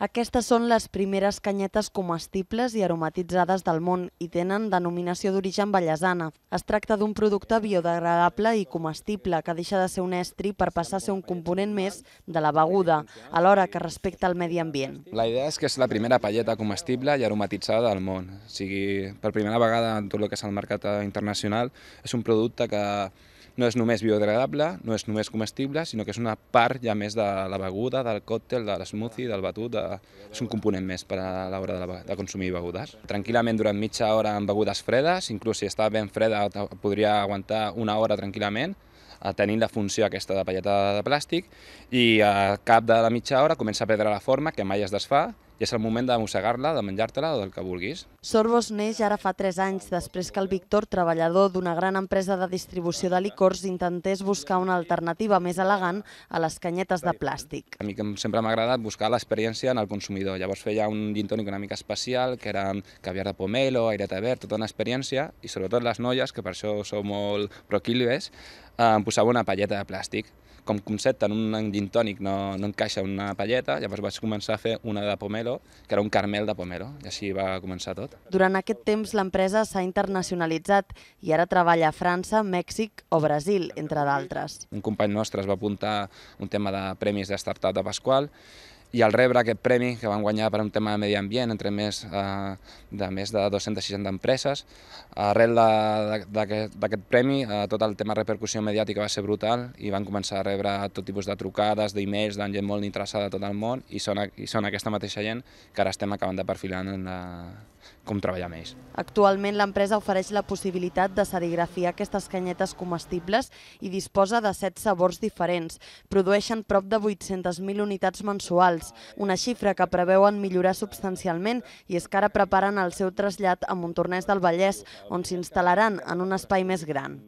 Aquestes són les primeres canyetes comestibles i aromatitzades del món i tenen denominació d'origen ballesana. Es tracta d'un producte biodegradable i comestible que deixa de ser un estri per passar a ser un component més de la beguda, alhora que respecta el medi ambient. La idea és que és la primera palleta comestible i aromatitzada del món. O sigui, per primera vegada en tot el que és el mercat internacional, és un producte que no és només biodegradable, no és només comestible, sinó que és una part ja més de la beguda, del còctel, de l'smoothie, del batut, de... és un component més per a l'hora de, la... de consumir begudes. Tranquil·lament durant mitja hora amb begudes fredes, inclús si està ben freda podria aguantar una hora tranquil·lament, eh, tenint la funció aquesta de palleta de plàstic i a cap de la mitja hora comença a perdre la forma, que mai es desfà, i és el moment de mossegar-la, de menjar-te-la o del que vulguis. Sorbos neix ara fa 3 anys, després que el Víctor, treballador d'una gran empresa de distribució de licors, intentés buscar una alternativa més elegant a les canyetes de plàstic. A mi que sempre m'ha agradat buscar l'experiència en el consumidor. Llavors feia un gin tònic una mica especial, que era caviar de pomelo, de verd, tota una experiència, i sobretot les noies, que per això sou molt proquilibes, eh, em posava una palleta de plàstic. Com concepte en un gin tònic no, no encaixa una palleta, llavors vaig començar a fer una de pomelo Pomero, que era un Carmel de Pomero, i així va començar tot. Durant aquest temps l'empresa s'ha internacionalitzat i ara treballa a França, Mèxic o Brasil, entre d'altres. Un company nostre es va apuntar un tema de premis de startup de Pasqual i al rebre aquest premi que van guanyar per un tema de medi ambient entre més eh, de més de 260 empreses. Arrel d'aquest premi, eh, tot el tema de repercussió mediàtica va ser brutal i van començar a rebre tot tipus de trucades, d'emails, de gent molt interessada de tot el món i són, i són aquesta mateixa gent que ara estem acabant de perfilar en la, eh, com treballar amb ells. Actualment l'empresa ofereix la possibilitat de serigrafiar aquestes canyetes comestibles i disposa de set sabors diferents. Produeixen prop de 800.000 unitats mensuals nacionals, una xifra que preveuen millorar substancialment i és que ara preparen el seu trasllat a Montornès del Vallès, on s'instal·laran en un espai més gran.